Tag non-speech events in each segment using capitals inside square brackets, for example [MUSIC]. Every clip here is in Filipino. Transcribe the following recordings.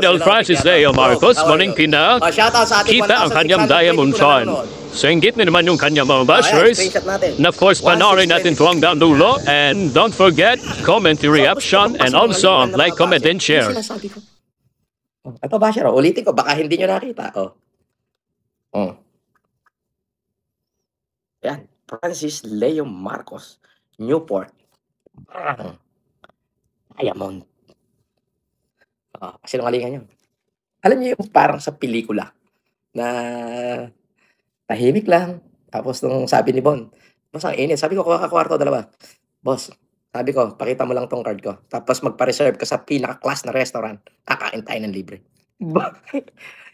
Idol Francis Day of oh, Marcos, Maring Pina, ah, kita ang kanyang Diamond Shine. Singgit ni naman yung kanyang mga bashers. And of course, panorin natin ito hanggang dulo. And don't forget, comment, reaction, and also like, comment, and share. Ito basher, ulitin ko, baka hindi nyo nakita. Oh. Oh. Yan, Francis Leo Marcos, Newport, ah. oh. Diamond. Oh, ah, kasinungalingan yun. Alam niyo yung parang sa pelikula na tahimik lang. Tapos nung sabi ni Bon, boss, ang init. Sabi ko, kuha ka kwarto, dalawa. Boss, sabi ko, pakita mo lang tong card ko. Tapos magpa-reserve ka sa pinaka-class na restaurant. Kakain tayo ng libre. [LAUGHS]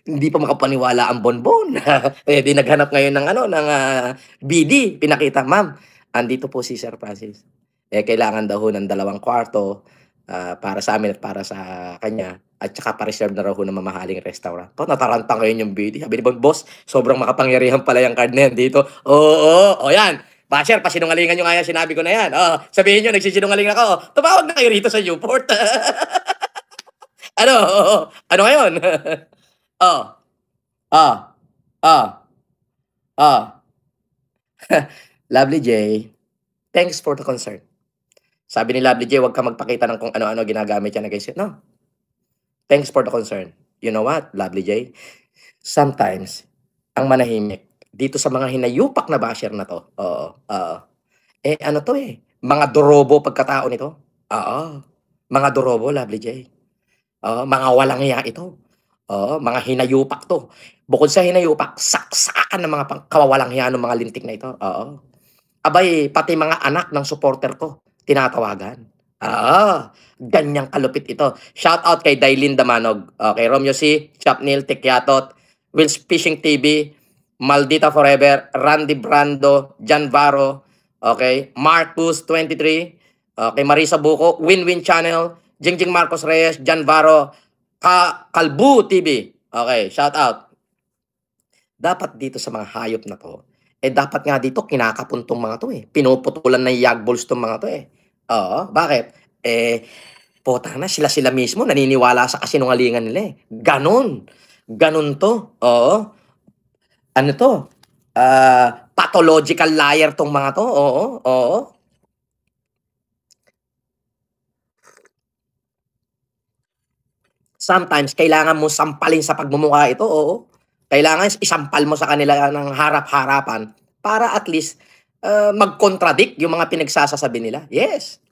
Hindi pa makapaniwala ang bonbon. Kaya [LAUGHS] eh, di naghanap ngayon ng ano, ng uh, ah, BD. Pinakita, ma'am, andito po si Sir Francis. Eh, kailangan daw ho ng dalawang kwarto uh, para sa amin at para sa kanya at saka pa-reserve na raw ho ng mamahaling restaurant. To, nataranta ngayon yung Billy. Sabi ni Bang Boss, sobrang makapangyarihan pala yung card na yan dito. Oo, oo, o yan. Basher, pasinungalingan nyo nga yan, sinabi ko na yan. Oh, sabihin nyo, nagsisinungaling ako. Oh, tumawag na kayo rito sa Newport. [LAUGHS] ano? Oh, ano ngayon? [LAUGHS] oh. Oh. Oh. Oh. [LAUGHS] Lovely Jay, thanks for the concern. Sabi ni Lovely J, huwag ka magpakita ng kung ano-ano ginagamit yan against No. Thanks for the concern. You know what, Lovely J? Sometimes, ang manahimik, dito sa mga hinayupak na basher na to, oo, oo. Eh, ano to eh? Mga durobo pagkatao nito? Oo. Mga durobo, Lovely J. Oo, mga walang iya ito. Oo, mga hinayupak to. Bukod sa hinayupak, saksakan ng mga kawawalang hiya ng mga lintik na ito. Oo. Abay, pati mga anak ng supporter ko, tinatawagan. Ah, ganyang kalupit ito. Shout out kay Dailin Damanog, Okay, Romeo C, Chapnil Tikyatot, Will's Fishing TV, Maldita Forever, Randy Brando, Jan Varo, okay, Marcus 23, okay, Marisa Buko, Win-Win Channel, Jingjing Marcos Reyes, Jan Varo, Ka Kalbu TV. Okay, shout out. Dapat dito sa mga hayop na to, eh dapat nga dito kinakapuntong mga to eh. Pinuputulan ng yagballs tong mga to eh Oo, bakit? Eh, putang na, sila-sila mismo naniniwala sa kasinungalingan nila eh. Ganon. Ganon to. Oo. Ano to? Uh, pathological liar tong mga to. Oo, oo. Sometimes, kailangan mo sampalin sa pagmumukha ito. Oo. Kailangan isampal mo sa kanila ng harap-harapan para at least uh, mag-contradict yung mga pinagsasasabi nila. Yes.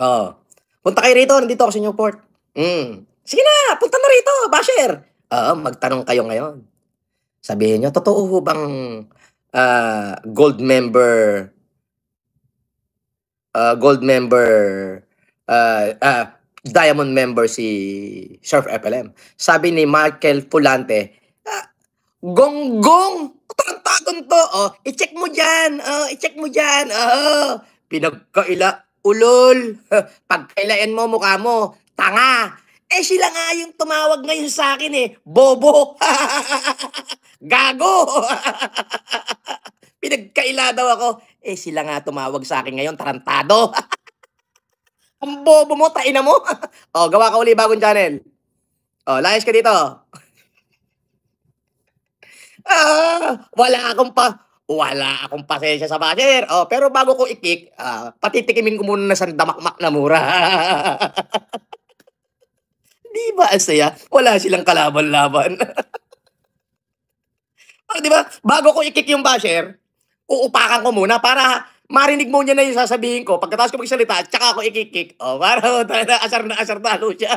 Oh. Punta kayo rito, nandito ako sa Newport. Mm. Sige na, punta na rito, basher. Oo, uh, magtanong kayo ngayon. Sabihin nyo, totoo ho bang uh, gold member uh, gold member uh, uh, diamond member si Surf FLM. Sabi ni Michael Pulante, ah, gonggong, Tonton to, oh, i-check mo diyan. oh, i-check mo diyan. oh. Pinagkaila, ulol. [LAUGHS] Pagkailan mo mukha mo, tanga. Eh sila nga yung tumawag ngayon sa akin eh, bobo. [LAUGHS] Gago. [LAUGHS] Pinagkaila daw ako. Eh sila nga tumawag sa akin ngayon, tarantado. Ang bobo mo, taina mo. oh, gawa ka uli bagong channel. Oh, layas ka dito. wala akong pa wala akong pasensya sa basher. Oh, pero bago ko i-kick, uh, patitikimin ko muna sa damakmak na mura. [LAUGHS] di ba saya? Wala silang kalaban-laban. [LAUGHS] oh, di ba? Bago ko i-kick yung basher, uupakan ko muna para marinig mo niya na yung sasabihin ko. Pagkatapos ko magsalita, tsaka ako i-kick. Oh, para talaga [LAUGHS] asar na asar talo siya.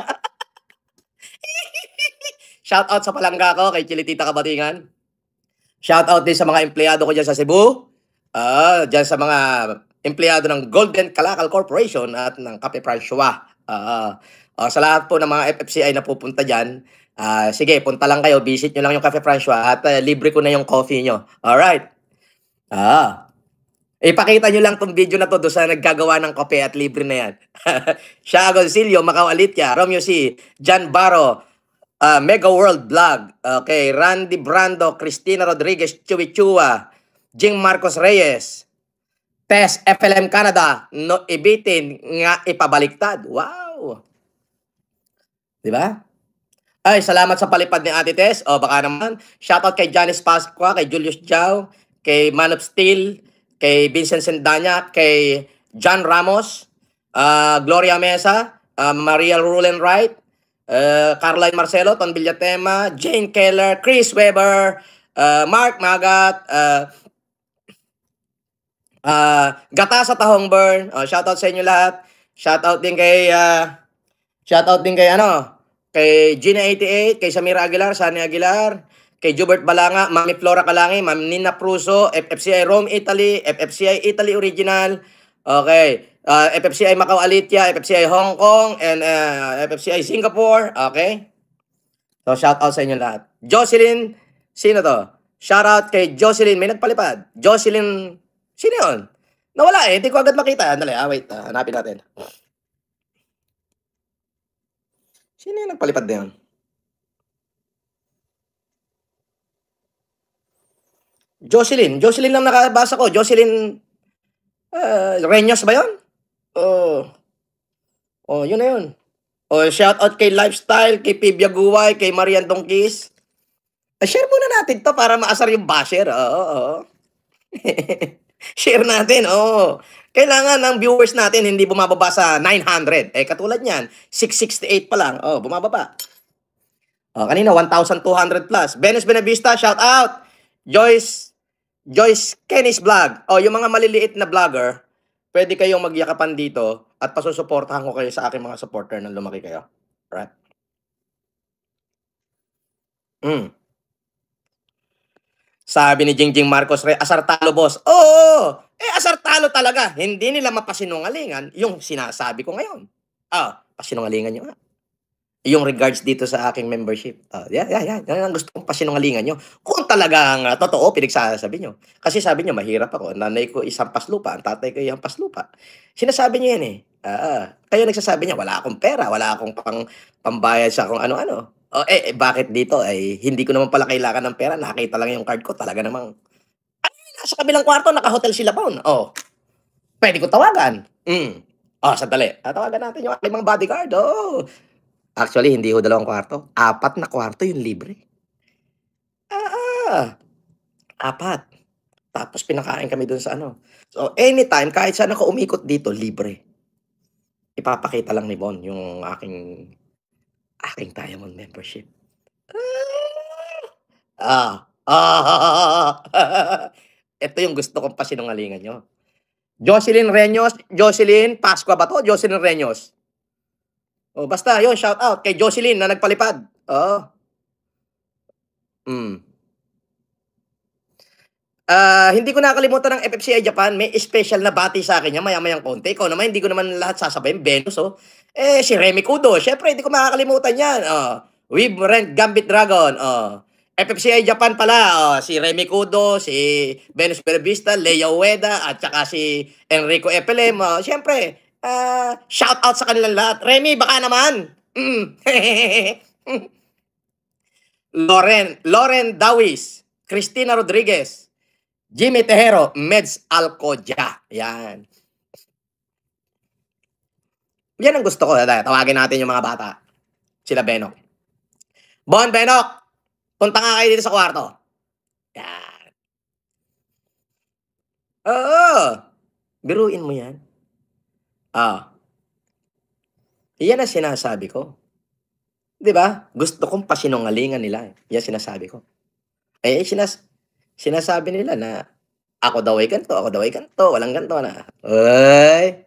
Shout out sa palangga ko kay Chilitita Kabatingan. Shout out din sa mga empleyado ko diyan sa Cebu. Uh, ah, diyan sa mga empleyado ng Golden Kalakal Corporation at ng Cafe Francois. Uh, uh, sa lahat po ng mga FFCI na pupunta dyan, uh, sige, punta lang kayo, visit niyo lang yung Cafe Francois at uh, libre ko na yung coffee niyo. All right. Ah. Ipakita niyo lang tong video na to do sa naggagawa ng kape at libre na yan. [LAUGHS] Siya Silio, Macau Alitia, Romeo C, Jan Baro, uh, Mega World Vlog, okay, ah, Randy Brando, Cristina Rodriguez, Chewy Chua, Jing Marcos Reyes, Tess FLM Canada, no ibitin nga ipabaliktad. Wow! Di ba? Ay, salamat sa palipad ni Ate Tess. O, oh, baka naman. Shoutout kay Janice Pasqua, kay Julius Chow, kay Man of Steel, kay Vincent Sendanya, kay John Ramos, uh, Gloria Mesa, uh, Mariel Rulen Wright, uh, eh, Caroline Marcelo, Ton Villatema, Jane Keller, Chris Weber, uh, eh, Mark Magat, uh, uh, Gata sa Tahong Burn. Oh, shoutout sa inyo lahat. Shoutout din kay uh, shoutout din kay ano, kay Gina88, kay Samira Aguilar, Sunny Aguilar, kay Jubert Balanga, Mami Flora Kalangi, Mami Nina Pruso, FFCI Rome Italy, FFCI Italy Original, Okay. Uh, FFCI Macau Alitia, FFCI Hong Kong, and uh, FFCI Singapore. Okay? So, shout out sa inyo lahat. Jocelyn, sino to? Shout out kay Jocelyn. May nagpalipad. Jocelyn, sino yun? Nawala eh. Hindi ko agad makita. Andali, ah, wait. Ah, hanapin natin. Sino yung nagpalipad na yun? Jocelyn. Jocelyn lang nakabasa ko. Jocelyn Uh, eh, Renyos ba yun? Oh. oh, yun na yun. Oh, shout out kay Lifestyle, kay Pibia Guway, kay Marian Donkis. Uh, eh, share muna natin to para maasar yung basher. Oo, oh, oo. Oh. [LAUGHS] share natin, oo. Oh. Kailangan ng viewers natin hindi bumababa sa 900. Eh, katulad niyan, 668 pa lang. Oh, bumababa. Oh, kanina, 1,200 plus. Venice Benavista, shout out. Joyce Joyce Kenny's Vlog. oh, yung mga maliliit na vlogger, pwede kayong magyakapan dito at pasusuportahan ko kayo sa aking mga supporter nang lumaki kayo. Right? Mm. Sabi ni Jingjing Marcos Rey, asar talo boss. Oo! Eh, asar talo talaga. Hindi nila mapasinungalingan yung sinasabi ko ngayon. Ah, pasinungalingan nyo nga yung regards dito sa aking membership. Uh, yeah, yeah, yeah. Yan ang gusto kong pasinungalingan nyo. Kung talagang uh, totoo, pinagsasabi nyo. Kasi sabi nyo, mahirap ako. Nanay ko isang paslupa, ang tatay ko isang paslupa. Sinasabi nyo yan eh. Uh, ah, ah. kayo nagsasabi niya, wala akong pera, wala akong pang, pambayad sa kung ano-ano. Oh, eh, eh, bakit dito? Eh, hindi ko naman pala kailangan ng pera. Nakita lang yung card ko. Talaga namang, ay, nasa kabilang kwarto, naka-hotel sila paon. Oh, pwede ko tawagan. Mm. Oh, sandali. Ah, tawagan natin yung aking mga bodyguard. Oh, Actually, hindi ho dalawang kwarto. Apat na kwarto yung libre. Ah, ah, apat. Tapos pinakain kami dun sa ano. So, anytime, kahit saan ako umikot dito, libre. Ipapakita lang ni Bon yung aking aking Diamond membership. Ah, ah, ah, ah. [LAUGHS] Ito yung gusto kong pasinungalingan nyo. Jocelyn Renos, Jocelyn, Pasqua ba to? Jocelyn Renos. Oh, basta, yon shout out kay Jocelyn na nagpalipad. Oo. Oh. Mm. Uh, hindi ko nakalimutan ng FFCI Japan, may special na bati sa akin niya, maya-mayang konti. Ikaw naman, hindi ko naman lahat sasabayin. Venus, oh. Eh, si Remy Kudo, Siyempre, hindi ko makakalimutan yan. Oh. Weeb Rent Gambit Dragon, oh. FFCI Japan pala, oh. si Remy Kudo, si Venus Pervista, Lea Ueda, at saka si Enrico Epelem. Oh. Siyempre, Uh, shout out sa kanilang lahat. Remy, baka naman. Mm. [LAUGHS] Loren, Loren Dawis, Christina Rodriguez, Jimmy Tejero, Meds Alcoja. Yan. Yan ang gusto ko. Tawagin natin yung mga bata. Sila Benok. Bon Benok, punta nga kayo dito sa kwarto. Yan. Oo. Biruin mo yan. Ah. Iyan ang sinasabi ko. 'Di ba? Gusto kong pasinungalingan nila. Eh. sinasabi ko. Eh sinas sinasabi nila na ako daw ay ganito, ako daw ay ganito, walang ganito na. Oy!